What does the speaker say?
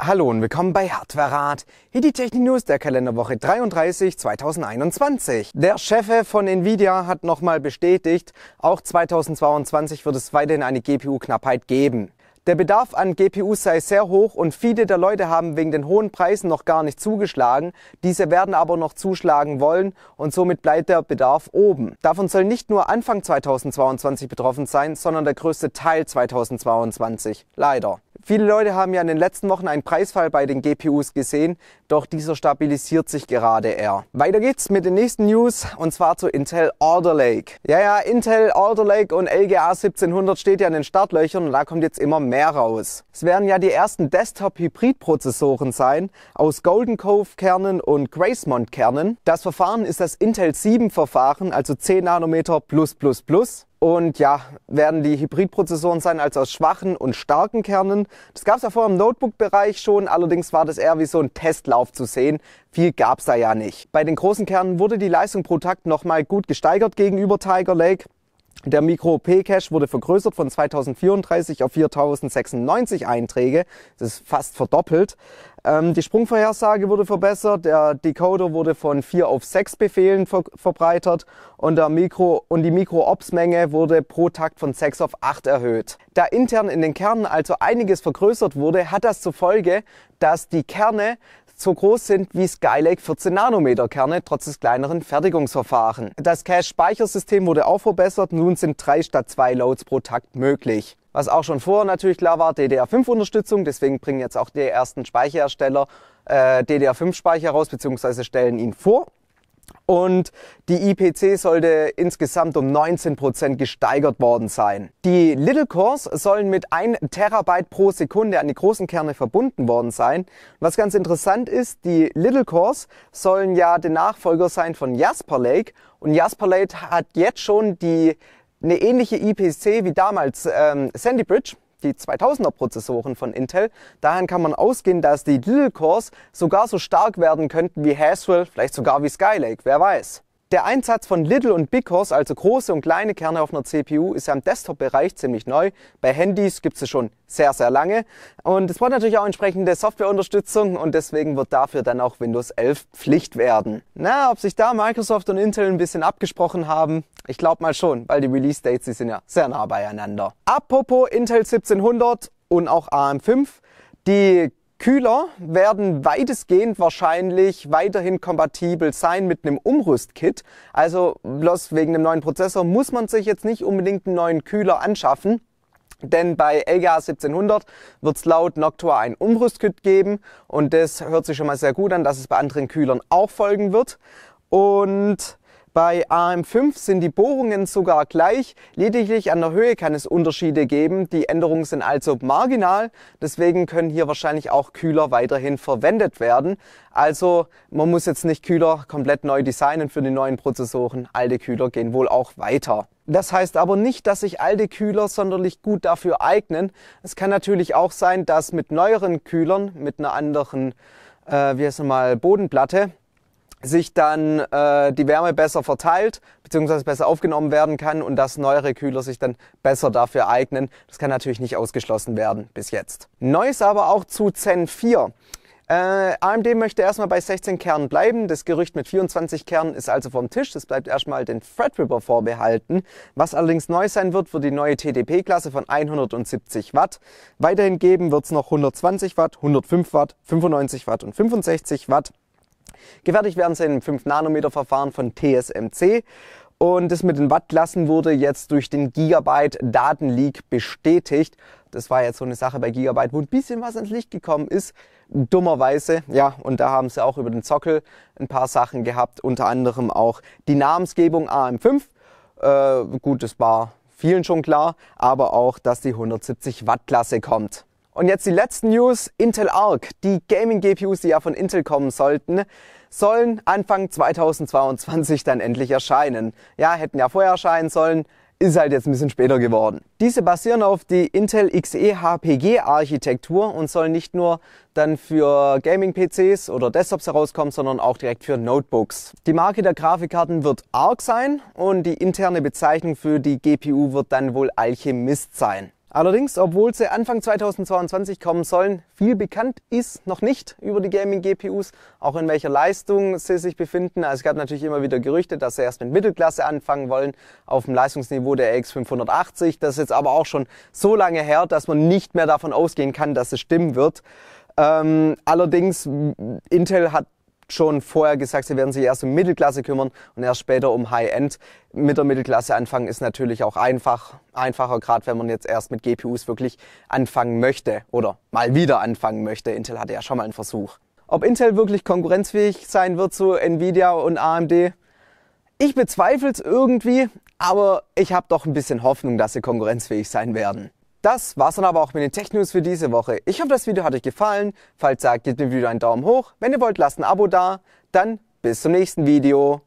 Hallo und willkommen bei Hardware-Rat. Hier die Technik News der Kalenderwoche 33 2021. Der Chef von Nvidia hat nochmal bestätigt, auch 2022 wird es weiterhin eine GPU-Knappheit geben. Der Bedarf an GPUs sei sehr hoch und viele der Leute haben wegen den hohen Preisen noch gar nicht zugeschlagen. Diese werden aber noch zuschlagen wollen und somit bleibt der Bedarf oben. Davon soll nicht nur Anfang 2022 betroffen sein, sondern der größte Teil 2022. Leider. Viele Leute haben ja in den letzten Wochen einen Preisfall bei den GPUs gesehen, doch dieser stabilisiert sich gerade eher. Weiter geht's mit den nächsten News und zwar zu Intel Alder Lake. Ja, ja, Intel Alder Lake und LGA 1700 steht ja in den Startlöchern und da kommt jetzt immer mehr raus. Es werden ja die ersten Desktop-Hybrid-Prozessoren sein, aus Golden Cove-Kernen und Gracemont-Kernen. Das Verfahren ist das Intel 7-Verfahren, also 10 Nanometer plus plus plus. Und ja, werden die Hybridprozessoren sein, also aus schwachen und starken Kernen. Das gab es ja vorher im Notebook-Bereich schon, allerdings war das eher wie so ein Testlauf zu sehen. Viel gab es da ja nicht. Bei den großen Kernen wurde die Leistung pro Takt nochmal gut gesteigert gegenüber Tiger Lake. Der Micro-P-Cache wurde vergrößert von 2034 auf 4096 Einträge. Das ist fast verdoppelt. Ähm, die Sprungvorhersage wurde verbessert. Der Decoder wurde von 4 auf 6 Befehlen ver verbreitert. Und, der Mikro und die Micro-Ops-Menge wurde pro Takt von 6 auf 8 erhöht. Da intern in den Kernen also einiges vergrößert wurde, hat das zur Folge, dass die Kerne so groß sind wie Skylake 14 Nanometer Kerne, trotz des kleineren Fertigungsverfahren. Das Cache-Speichersystem wurde auch verbessert, nun sind drei statt zwei Loads pro Takt möglich. Was auch schon vorher natürlich klar war, DDR5-Unterstützung, deswegen bringen jetzt auch die ersten Speicherhersteller äh, DDR5-Speicher raus, beziehungsweise stellen ihn vor und die IPC sollte insgesamt um 19% Prozent gesteigert worden sein. Die Little Cores sollen mit 1 Terabyte pro Sekunde an die großen Kerne verbunden worden sein. Was ganz interessant ist, die Little Cores sollen ja der Nachfolger sein von Jasper Lake und Jasper Lake hat jetzt schon die eine ähnliche IPC wie damals ähm, Sandy Bridge die 2000er Prozessoren von Intel. Daher kann man ausgehen, dass die Little Cores sogar so stark werden könnten wie Haswell, vielleicht sogar wie Skylake, wer weiß. Der Einsatz von Little und Big Horse, also große und kleine Kerne auf einer CPU, ist ja im Desktop-Bereich ziemlich neu. Bei Handys gibt es schon sehr, sehr lange. Und es braucht natürlich auch entsprechende Softwareunterstützung und deswegen wird dafür dann auch Windows 11 Pflicht werden. Na, ob sich da Microsoft und Intel ein bisschen abgesprochen haben, ich glaube mal schon, weil die Release-Dates, die sind ja sehr nah beieinander. Apropos Intel 1700 und auch AM5, die Kühler werden weitestgehend wahrscheinlich weiterhin kompatibel sein mit einem Umrüstkit. Also bloß wegen dem neuen Prozessor muss man sich jetzt nicht unbedingt einen neuen Kühler anschaffen. Denn bei LGA 1700 wird es laut Noctua ein Umrüstkit geben und das hört sich schon mal sehr gut an, dass es bei anderen Kühlern auch folgen wird. Und bei AM5 sind die Bohrungen sogar gleich, lediglich an der Höhe kann es Unterschiede geben. Die Änderungen sind also marginal, deswegen können hier wahrscheinlich auch Kühler weiterhin verwendet werden. Also man muss jetzt nicht Kühler komplett neu designen für die neuen Prozessoren. Alte Kühler gehen wohl auch weiter. Das heißt aber nicht, dass sich alte Kühler sonderlich gut dafür eignen. Es kann natürlich auch sein, dass mit neueren Kühlern, mit einer anderen, äh, wie heißt es mal, Bodenplatte, sich dann äh, die Wärme besser verteilt bzw. besser aufgenommen werden kann und dass neuere Kühler sich dann besser dafür eignen. Das kann natürlich nicht ausgeschlossen werden bis jetzt. Neues aber auch zu Zen 4. Äh, AMD möchte erstmal bei 16 Kernen bleiben. Das Gerücht mit 24 Kernen ist also vom Tisch. Das bleibt erstmal den Threadripper vorbehalten. Was allerdings neu sein wird, wird die neue TDP-Klasse von 170 Watt. Weiterhin geben wird es noch 120 Watt, 105 Watt, 95 Watt und 65 Watt. Gefertigt werden sie im 5-Nanometer-Verfahren von TSMC. Und das mit den Wattklassen wurde jetzt durch den Gigabyte Datenleak bestätigt. Das war jetzt so eine Sache bei Gigabyte, wo ein bisschen was ans Licht gekommen ist. Dummerweise, ja, und da haben sie auch über den Sockel ein paar Sachen gehabt, unter anderem auch die Namensgebung AM5. Äh, gut, das war vielen schon klar, aber auch, dass die 170 Watt Klasse kommt. Und jetzt die letzten News. Intel Arc, die Gaming GPUs, die ja von Intel kommen sollten, sollen Anfang 2022 dann endlich erscheinen. Ja, hätten ja vorher erscheinen sollen, ist halt jetzt ein bisschen später geworden. Diese basieren auf die Intel XE HPG Architektur und sollen nicht nur dann für Gaming-PCs oder Desktops herauskommen, sondern auch direkt für Notebooks. Die Marke der Grafikkarten wird ARC sein und die interne Bezeichnung für die GPU wird dann wohl Alchemist sein. Allerdings, obwohl sie Anfang 2022 kommen sollen, viel bekannt ist noch nicht über die Gaming-GPUs, auch in welcher Leistung sie sich befinden. Also es gab natürlich immer wieder Gerüchte, dass sie erst mit Mittelklasse anfangen wollen, auf dem Leistungsniveau der x 580. Das ist jetzt aber auch schon so lange her, dass man nicht mehr davon ausgehen kann, dass es stimmen wird. Ähm, allerdings, Intel hat schon vorher gesagt, sie werden sich erst um Mittelklasse kümmern und erst später um High-End. Mit der Mittelklasse anfangen ist natürlich auch einfach, einfacher, gerade wenn man jetzt erst mit GPUs wirklich anfangen möchte oder mal wieder anfangen möchte. Intel hatte ja schon mal einen Versuch. Ob Intel wirklich konkurrenzfähig sein wird zu Nvidia und AMD, ich bezweifle es irgendwie, aber ich habe doch ein bisschen Hoffnung, dass sie konkurrenzfähig sein werden. Das war's dann aber auch mit den Tech News für diese Woche. Ich hoffe, das Video hat euch gefallen. Falls ja, gebt dem Video einen Daumen hoch. Wenn ihr wollt, lasst ein Abo da. Dann bis zum nächsten Video.